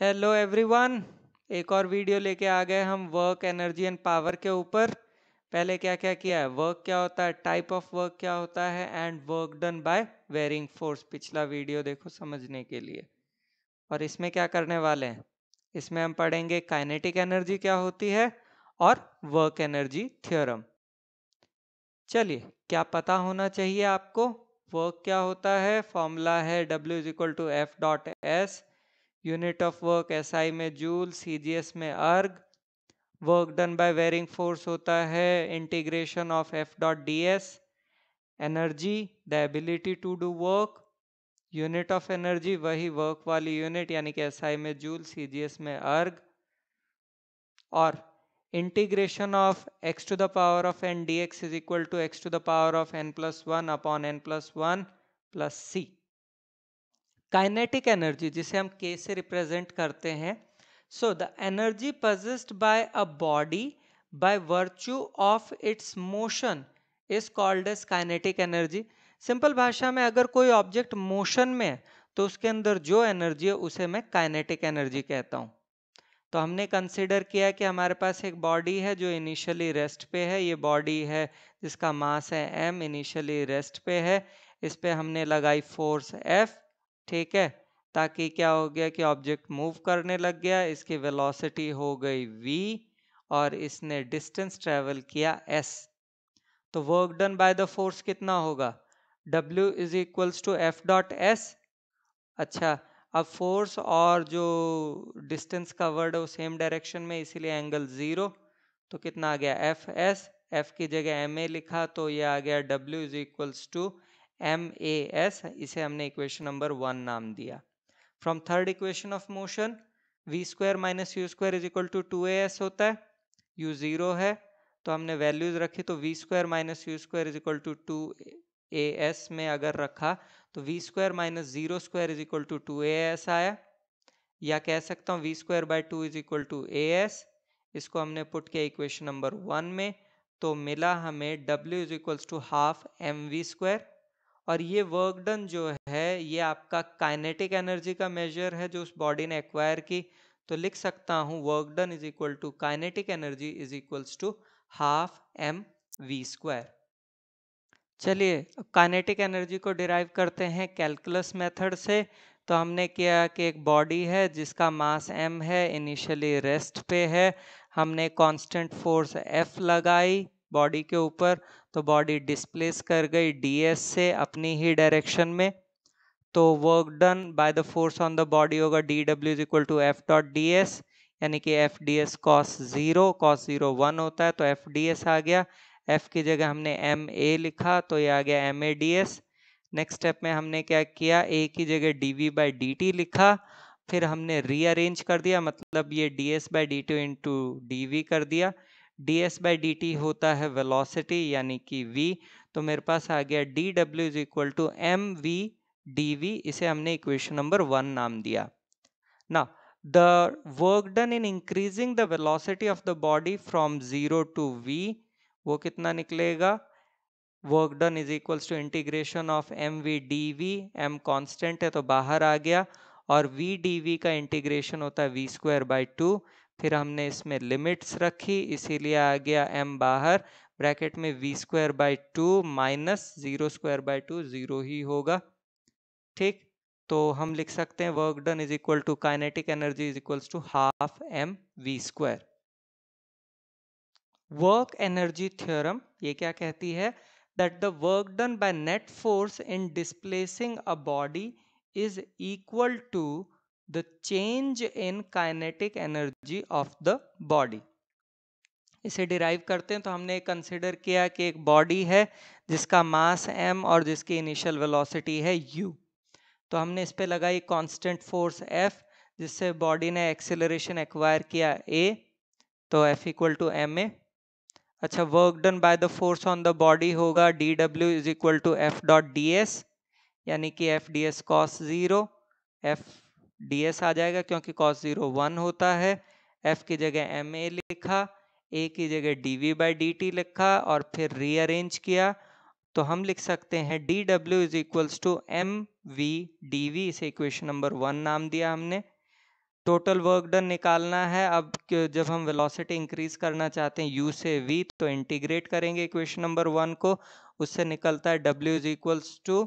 Hello everyone एक और video लेके आ गए हम वर्क एनर्जी एंड पावर के ऊपर पहले क्या क्या किया है वर्क क्या होता है टाइप ऑफ वर्क क्या होता है and work done by varying force पिछला वीडियो देखो समझने के लिए और इसमें क्या करने वाले हैं इसमें हम पढ़ेंगे काइनेटिक एनर्जी क्या होती है और वर्क एनर्जी थियोरम चलिए क्या पता होना चाहिए आपको वर्क क्या होता है फॉर्मूला है W is equal to F dot S unit of work S I में जूल एस में erg work done by varying force होता है integration of F dot D S energy the ability to do work unit of energy वही work वाली unit यानी कि I में joule S में अर्ग और integration of X to the power of N D X is equal to x to the power of N plus one upon N plus one plus C kinetic energy जिसे हम K से represent करते हैं so the energy possessed by a body by virtue of its motion is called as kinetic energy simple भाषा में अगर कोई object motion में है तो उसके अंदर जो एनर्जी है उसे मैं काइनेटिक एनर्जी कहता हूँ तो हमने कंसिडर किया कि हमारे पास एक बॉडी है जो इनिशियली रेस्ट पे है ये बॉडी है जिसका मास है एम इनिशियली रेस्ट पे है इस पर हमने लगाई फोर्स एफ ठीक है ताकि क्या हो गया कि ऑब्जेक्ट मूव करने लग गया इसकी वेलोसिटी हो गई v और इसने डिस्टेंस ट्रेवल किया s तो work done by the force कितना होगा w is equals to F dot S अच्छा अब फोर्स और जो डिस्टेंस का वर्ड है वो सेम डायरेक्शन में इसीलिए एंगल ज़ीरो तो कितना आ गया एफ एस एफ की जगह एम ए लिखा तो ये आ गया W is equals to M A S इसे हमने इक्वेशन नंबर वन नाम दिया from third equation of motion V square minus you square is equal to two A S होता है यू ज़ीरो है तो हमने वैल्यूज रखी तो V square minus you square is equal to two A S में अगर रखा तो V square minus zero square is equal to two A S आया या कह सकता हूँ V square by two is equal to A S इसको हमने पुट किया इक्वेशन नंबर वन में तो मिला हमें W is equals to half M we square और ये वर्क डन जो है ये आपका काइनेटिक एनर्जी का मेजर है जो उस बॉडी ने एक्वायर की तो लिख सकता हूँ work done is equal to kinetic energy is equals to half M we square चलिए काइनेटिक एनर्जी को डिराइव करते हैं कैलकुलस मेथड से तो हमने किया कि एक बॉडी है जिसका मास एम है इनिशियली रेस्ट पे है हमने कांस्टेंट फोर्स एफ लगाई बॉडी के ऊपर तो बॉडी डिस्प्लेस कर गई डीएस से अपनी ही डायरेक्शन में तो work done by the force on the body होगा D W is equal to F dot D S यानी कि F D S cos zero cos zero one होता है तो एफ डी एस आ गया एफ की जगह हमने एम ए लिखा तो ये आ गया M A D S next step में हमने क्या किया ए की जगह D we by D T लिखा फिर हमने रीअरेंज कर दिया मतलब ये D S by D T into D V कर दिया D S by D T होता है वेलोसिटी यानी कि वी तो मेरे पास आ गया D W is equal to M we D we इसे हमने इक्वेशन नंबर वन नाम दिया ना the work done in increasing the velocity of the body from zero to v वो कितना निकलेगा work done is equals to integration of M we D V M constant है तो बाहर आ गया और वी डी वी का इंटीग्रेशन होता है वी स्क्वायर बाई टू फिर हमने इसमें लिमिट्स रखी इसीलिए आ गया एम बाहर ब्रैकेट में v square by two minus zero square by two zero ही होगा ठीक तो हम लिख सकते हैं work done is equal to kinetic energy is equals to half M we square work energy theorem ये क्या कहती है that the work done by net force in displacing a body is equal to the change in kinetic energy of the body इसे derive करते हैं तो हमने consider किया कि एक बॉडी है जिसका मास m और जिसकी इनिशियल वेलोसिटी है u तो हमने इस पर लगाई कांस्टेंट फोर्स f जिससे बॉडी ने एक्सेलरेशन एक्वायर किया a तो f equal to M a अच्छा work done by the force on the body होगा D W is equal to F dot D S यानी कि F D S cos zero f D s आ जाएगा क्योंकि cos zero one होता है F की जगह एम ए लिखा ए की जगह D we by D T लिखा और फिर रीअरेंज किया तो हम लिख सकते हैं d W is equals to M we D we इसे इक्वेशन नंबर वन नाम दिया हमने टोटल वर्क डन निकालना है अब जब हम वेलोसिटी इंक्रीज करना चाहते हैं यू से वी तो इंटीग्रेट करेंगे इक्वेशन नंबर वन को उससे निकलता है W is equals to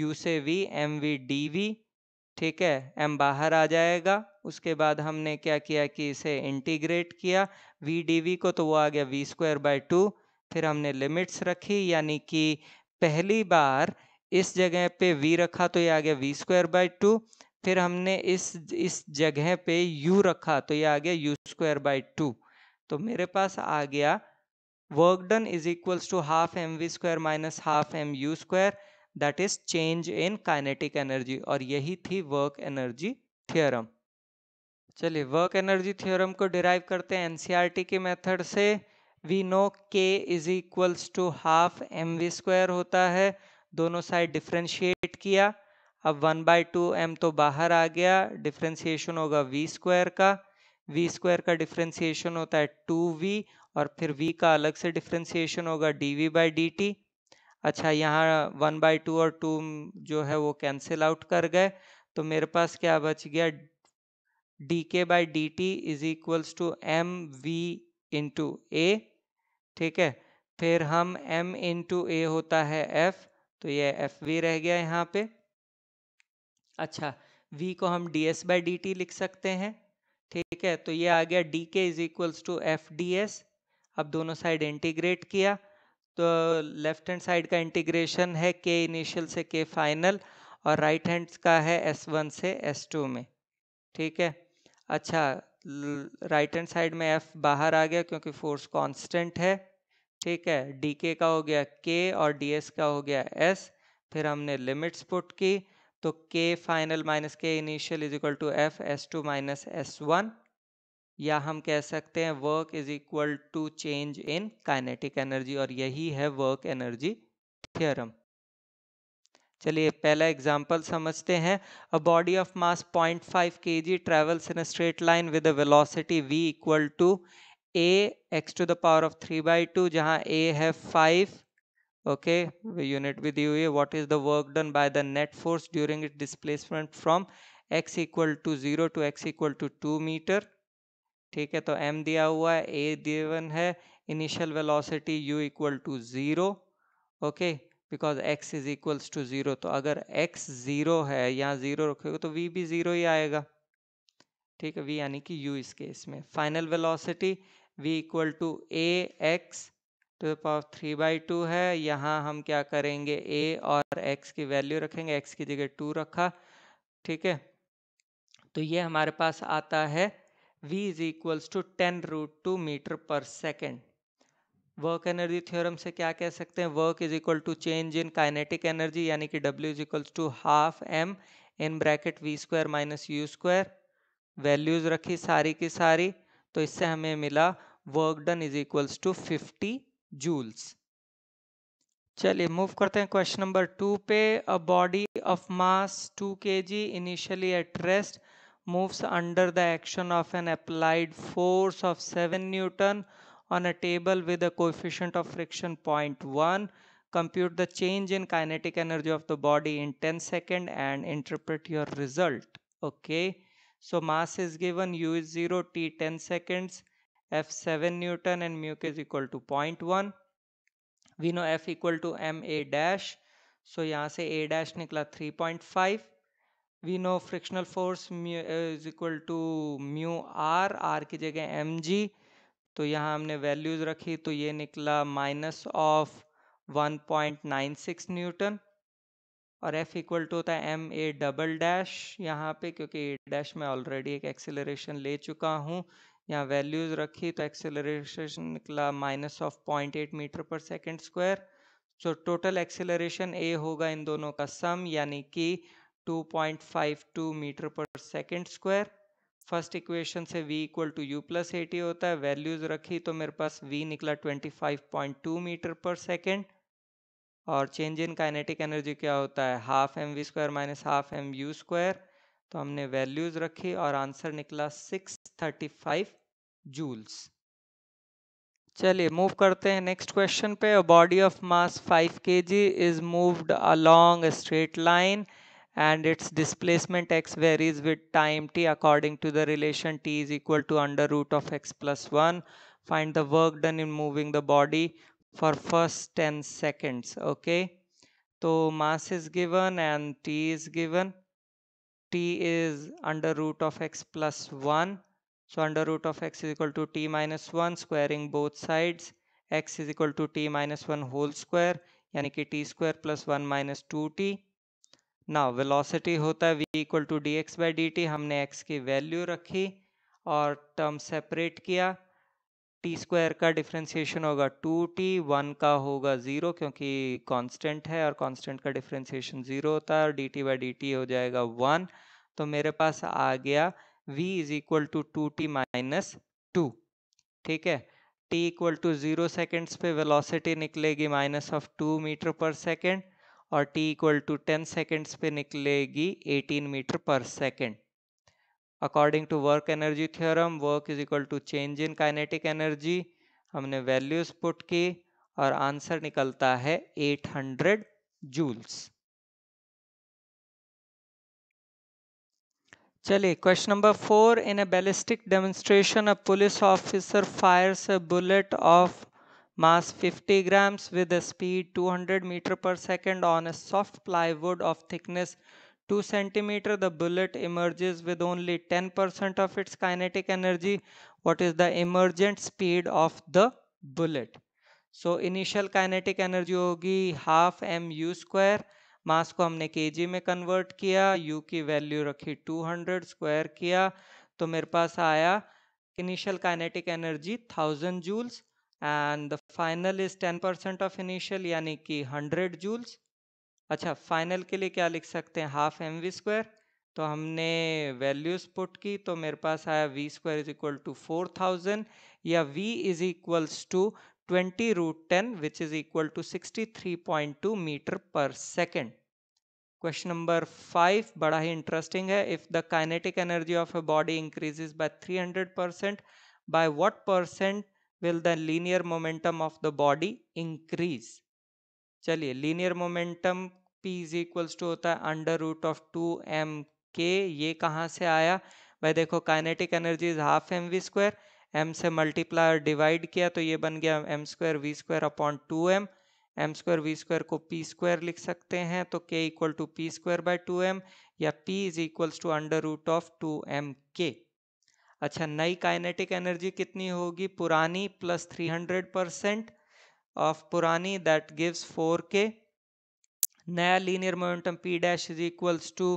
u से v m we D v ठीक है m बाहर आ जाएगा उसके बाद हमने क्या किया कि इसे इंटीग्रेट किया v dv को तो वो आ गया वी स्क्वायर बाय टू फिर हमने लिमिट्स रखी यानी कि पहली बार इस जगह पे v रखा तो ये आ गया वी स्क्वायर बाय टू फिर हमने इस इस जगह पे u रखा तो ये आ गया यू स्क्वायर बाय टू तो मेरे पास आ गया work done is equals to half M we square minus half m u square that is change in kinetic energy और यही थी वर्क एनर्जी थियोरम चलिए वर्क एनर्जी थियोरम को डिराइव करते हैं एनसीईआरटी e के मेथड से we know k is equals to half M we square होता है दोनों साइड डिफ्रेंशिएट किया अब वन बाई टू एम तो बाहर आ गया डिफ्रेंशिएशन होगा वी स्क्वायर का वी स्क्वायर का डिफ्रेंशिएशन होता है टू वी और फिर वी का अलग से डिफ्रेंशिएशन होगा d we by D t अच्छा यहाँ वन बाई टू और टू जो है वो कैंसिल आउट कर गए तो मेरे पास क्या बच गया d k by D t is equals to M v into a ठीक है फिर हम m इंटू ए होता है f तो ये एफ वी रह गया यहाँ पे अच्छा v को हम d S by D t लिख सकते हैं ठीक है तो ये आ गया d k is equals to f D s अब दोनों साइड इंटीग्रेट किया तो लेफ्ट हैंड साइड का इंटीग्रेशन है के इनिशियल से के फाइनल और राइट हैंड का है एस वन से एस टू में ठीक है अच्छा राइट हैंड साइड में एफ बाहर आ गया क्योंकि फोर्स कांस्टेंट है ठीक है डी के का हो गया के और डी एस का हो गया एस फिर हमने लिमिट्स पुट की तो k final minus k initial is equal to f s two minus s one या हम कह सकते हैं work is equal to change in kinetic energy और यही है वर्क एनर्जी थ्योरम चलिए पहला एग्जांपल समझते हैं a body of mass 0.5 five k g travels in straight line with velocity v equal to a x to the power of three by two जहाँ a है five okay unit with u a what is the work done by the net force during it displacement from x equal to zero to x equal to two metre ठीक है तो m दिया हुआ है a given है initial velocity u equal to zero okay because x is equals to zero तो अगर x zero है यहाँ ज़ीरो रखोगे तो v भी ज़ीरो ही आएगा ठीक है v यानी कि u इस केस में final velocity v equal to a x to the power three by two है यहाँ हम क्या करेंगे a और x की वैल्यू रखेंगे x की जगह टू रखा ठीक है तो ये हमारे पास आता है v is equals to ten root two metre पर सेकेंड वर्क एनर्जी थ्योरम से क्या कह सकते हैं work is equal to change in kinetic energy यानी कि डब्ल्यू is equal to half m in bracket v square minus you square values रखी सारी की सारी तो इससे हमें मिला work done is equals to fifty joules चलिए मूव करते हैं क्वेश्चन नंबर टू पे a body of mass to k g initially at rest moves under the action of an applied force of 7 newton on a table with a coefficient of friction 0.1 compute the change in kinetic energy of the body in 10 second and interpret your result okay so mass is given u is 0 t 10 seconds f 7 newton and mu is equal to 0.1 we know f equal to m a dash so यहाँ से a dash निकला 3.5 we know frictional force is equal to mu r r की जगह M G तो यहाँ हमने values रखी तो ये निकला माइनस ऑफ 1.96 न्यूटन और एफ इक्वल टू होता है एम ए डबल डैश यहाँ पे क्योंकि ए डैश में ऑलरेडी एक एक्सेलरेशन ले चुका हूँ यहाँ वैल्यूज़ रखी तो एक्सेलरेशन निकला minus of point eight metre पर second square so total acceleration a होगा इन दोनों का सम यानी कि 2.52 मीटर पर सेकंड स्क्वायर फर्स्ट इक्वेशन से v equal to u plus a t होता है वैल्यूज़ रखी तो मेरे पास v निकला 25.2 मीटर पर सेकेंड और चेंज इन काइनेटिक एनर्जी क्या होता है half M we square minus half m u square तो हमने वैल्यूज़ रखी और आंसर निकला 635 जूल्स चलिए मूव करते हैं नेक्स्ट क्वेश्चन पे body of mass 5 k g is moved along straight line and its displacement x varies with time t according to the relation t is equal to under root of x plus 1 find the work done in moving the body for first 10 seconds okay so mass is given and t is given t is under root of x plus 1 so under root of x is equal to t minus 1 squaring both sides x is equal to t minus 1 whole square यानी कि t square plus one minus two t. ना velocity होता है v equal to d x by D t हमने x की value रखी और term separate किया टी स्क्वायर का डिफ्रेंसीशन होगा टू टी वन का होगा ज़ीरो क्योंकि कांस्टेंट है और कांस्टेंट का डिफ्रेंसीशन ज़ीरो होता है और d t by D t हो जाएगा वन तो मेरे पास आ गया v is equal to two t minus two ठीक है t equal to zero seconds पे वेलोसिटी निकलेगी माइनस ऑफ टू मीटर पर सेकेंड और t equal to ten seconds पे निकलेगी 18 मीटर पर second according to work energy theorem work is equal to change in kinetic energy हमने values put की और आंसर निकलता है 800 जूल्स चलिए question number four in a ballistic demonstration a police officer fires a bullet of mass 50 grams with a speed 200 meter per second on a soft plywood of thickness 2 centimeter the bullet emerges with only 10% of its kinetic energy what is the emergent speed of the bullet so initial kinetic energy होगी half m u square mass को हमने KG में convert किया you की value रखी 200 square किया तो मेरे पास आया initial kinetic energy 1000 joules and the final is ten percent of initial यानी कि हंड्रेड जूल्स अच्छा फाइनल के लिए क्या लिख सकते हैं हाफ एम वी स्क्वायर तो हमने वैल्यूज पुट की तो मेरे पास आया v square is equal to four thousand या v is equals to twenty root ten which is equal to sixty three point two metre पर सेकेंड क्वेश्चन नंबर फाइव बड़ा ही इंटरेस्टिंग है if the kinetic energy of a body increases by three hundred percent by what percent will the linear momentum of the body increase चलिए linear momentum p is equals to होता है under root of two m k ये कहाँ से आया भाई देखो kinetic energy is half M we square m से मल्टीप्लायर डिवाइड किया तो ये बन गया m square v square upon two m m square v square को पी स्क्वायर लिख सकते हैं तो k equal to p square by two m या p is equals to under root of two m k अच्छा नई काइनेटिक एनर्जी कितनी होगी पुरानी plus three hundred percent of पुरानी दैट गिव्स फोर के नया linear momentum p dash is equals to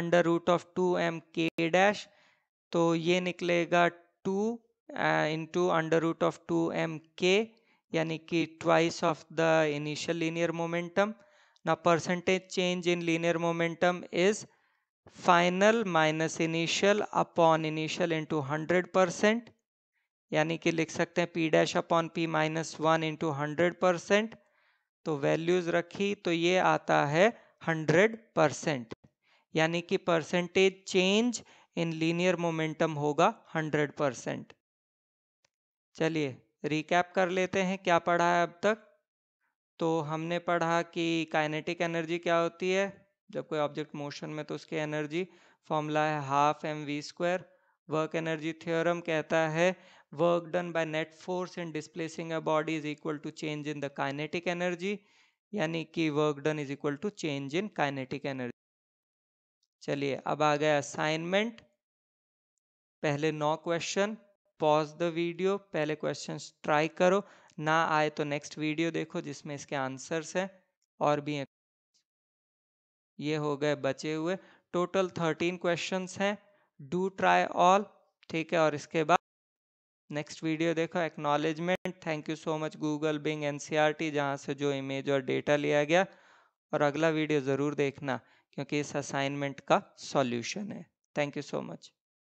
under root of two m k dash तो ये निकलेगा two into under root of two m k यानी कि twice of the initial linear momentum ना percentage change in linear momentum is final minus initial upon initial into hundred percent यानी कि लिख सकते हैं p dash upon p minus one into hundred percent तो values रखी तो ये आता है हंड्रेड परसेंट यानी कि percentage change in linear momentum होगा हंड्रेड परसेंट चलिए रिकैप कर लेते हैं क्या पढ़ा है अब तक तो हमने पढ़ा कि काइनेटिक एनर्जी क्या होती है जब कोई ऑब्जेक्ट मोशन में तो उसकी एनर्जी फॉर्मूला है half M we square work energy theorem कहता है work done by net force in displacing a body is equal to change in the kinetic energy यानी कि work done is equal to change in kinetic energy चलिए अब आ गया assignment पहले नौ क्वेश्चन पॉज द वीडियो पहले question try करो ना आए तो नेक्स्ट वीडियो देखो जिसमें इसके आंसर्स हैं और भी हैं ये हो गए बचे हुए टोटल थर्टीन क्वेश्चंस हैं डू ट्राई ऑल ठीक है और इसके बाद नेक्स्ट वीडियो देखो acknowledgement thank you so much Google Bing N C R T जहाँ से जो इमेज और डेटा लिया गया और अगला वीडियो ज़रूर देखना क्योंकि इस असाइनमेंट का सॉल्यूशन है थैंक यू सो मच